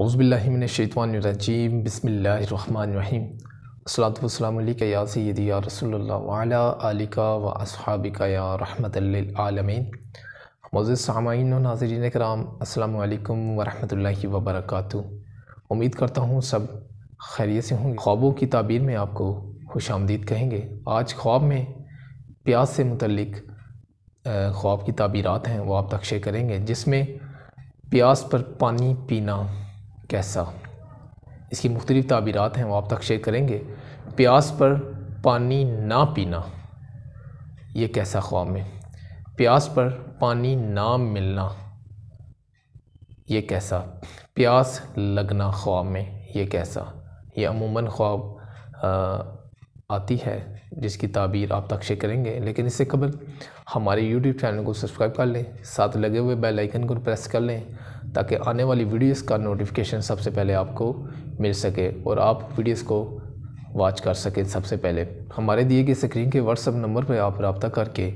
अवज़बिल्लिमिनशैतवानरजीम बसमीम सलातुलसलामिक या रसोल आलिका व असहाबिका या रहमतलमिन मोज़ सामाइन नाजरीन कराम असलकम वरहि वबरक उम्मीद करता हूँ सब खैरियत से होंगे ख्वाबों की ताबीर में आपको खुश आमदीद कहेंगे आज ख्वाब में प्यास से मुतलक ख्वाब की ताबीरत हैं वो आप तक शेयर करेंगे जिसमें प्यास पर पानी पीना कैसा इसकी मुख्तलिफ़ ताबीरत हैं वो आप तक शेयर करेंगे प्यास पर पानी ना पीना ये कैसा ख्वाब है प्यास पर पानी ना मिलना ये कैसा प्यास लगना ख्वाब में ये कैसा ये अमूमन ख्वाब आती है जिसकी ताबीर आप तक शेयर करेंगे लेकिन इससे कबल हमारे यूट्यूब चैनल को सब्सक्राइब कर लें साथ लगे हुए बेल आइकन को प्रेस कर लें ताकि आने वाली वीडियोस का नोटिफिकेशन सबसे पहले आपको मिल सके और आप वीडियोस को वॉच कर सकें सबसे पहले हमारे दिए गए स्क्रीन के व्हाट्सअप नंबर पर आप रबता करके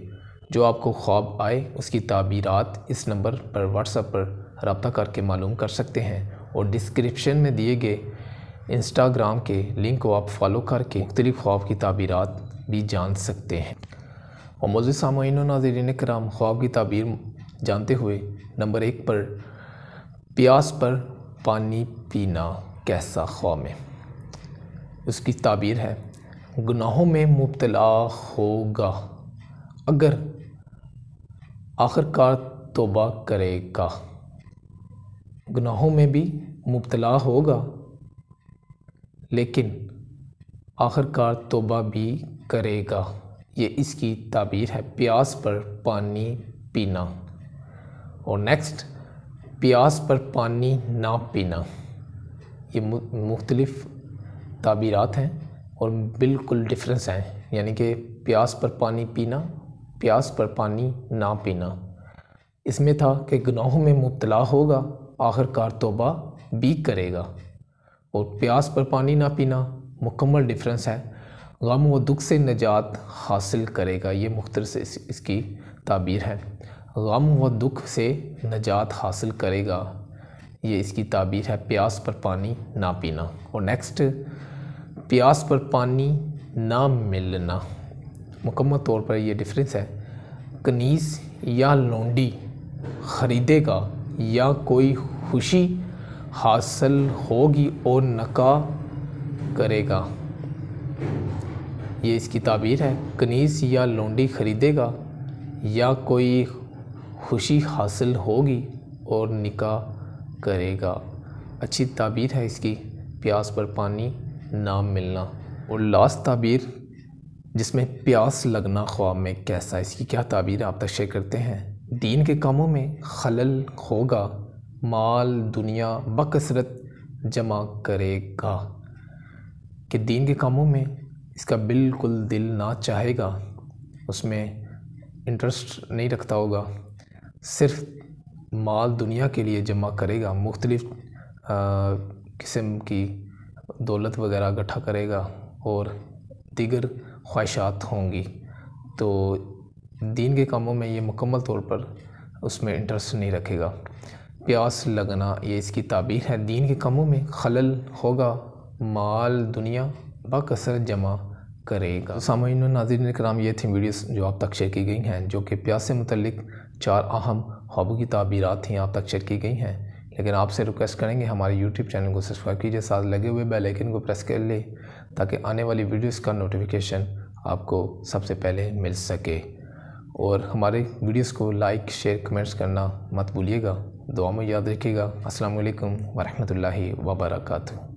जो आपको ख्वाब आए उसकी ताबीरत इस नंबर पर व्हाट्सअप पर रबता करके मालूम कर सकते हैं और डिस्क्रिप्शन में दिए गए इंस्टाग्राम के लिंक को आप फॉलो करके मुख्तलिफ ख्वाब की ताबीरत भी जान सकते हैं और मौजूद सामीन नाजरन कराम ख्वाब की ताबीर जानते हुए नंबर एक पर प्यास पर पानी पीना कैसा ख्वाम उसकी ताबीर है गुनाहों में मुबतला होगा अगर आखिरकार तोबा करेगा गुनाहों में भी मुबतला होगा लेकिन आखिरकार तोबा भी करेगा ये इसकी ताबीर है प्यास पर पानी पीना और नेक्स्ट प्यास पर पानी ना पीना ये मुख्तलफ़ तबीरत हैं और बिल्कुल डिफरेंस हैं यानी कि प्यास पर पानी पीना प्यास पर पानी ना पीना इसमें था कि गुनाहों में मुबला होगा आखिरकार तोबा भी करेगा और प्यास पर पानी ना पीना मुकम्मल डिफरेंस है गम व दुख से निजात हासिल करेगा ये मुख्तर इसकी ताबीर है गम व दुख से नजात हासिल करेगा ये इसकी ताबीर है प्यास पर पानी ना पीना और नेक्स्ट प्यास पर पानी ना मिलना मुकम्मल तौर पर यह डिफरेंस है कनीस या लोंडी ख़रीदेगा या कोई खुशी हासिल होगी और नका करेगा ये इसकी ताबीर है कनीस या लोंडी ख़रीदेगा या कोई खुशी हासिल होगी और निकाह करेगा अच्छी ताबीर है इसकी प्यास पर पानी ना मिलना और लास्ट ताबीर जिसमें प्यास लगना ख्वाब में कैसा इसकी क्या ताबीर आप तक शेयर करते हैं दीन के कामों में खलल होगा माल दुनिया बकसरत जमा करेगा कि दीन के कामों में इसका बिल्कुल दिल ना चाहेगा उसमें इंटरेस्ट नहीं रखता होगा सिर्फ माल दुनिया के लिए जमा करेगा मुख्तलिफ़ किस्म की दौलत वगैरह इकट्ठा करेगा और दीगर ख्वाहिशात होंगी तो दीन के कामों में ये मुकम्मल तौर पर उसमें इंटरेस्ट नहीं रखेगा प्यास लगना ये इसकी ताबीर है दीन के कामों में खलल होगा माल दुनिया बकसर जमा करेगा सामीन नाजिर कराम ये थी वीडियोस जो आप तक शेयर की गई हैं जो कि प्यास से मुतलिक चार अहम हॉबों की तबीरत ही आप तक शेयर की गई हैं लेकिन आपसे रिक्वेस्ट करेंगे हमारे यूट्यूब चैनल को सब्सक्राइब कीजिए साथ लगे हुए बेल आइकन को प्रेस कर ले ताकि आने वाली वीडियोस का नोटिफिकेशन आपको सबसे पहले मिल सके और हमारे वीडियोस को लाइक शेयर कमेंट्स करना मत भूलिएगा दुआ में याद रखिएगा अस्सलाम वालेकुम वरहमतुल्लाहि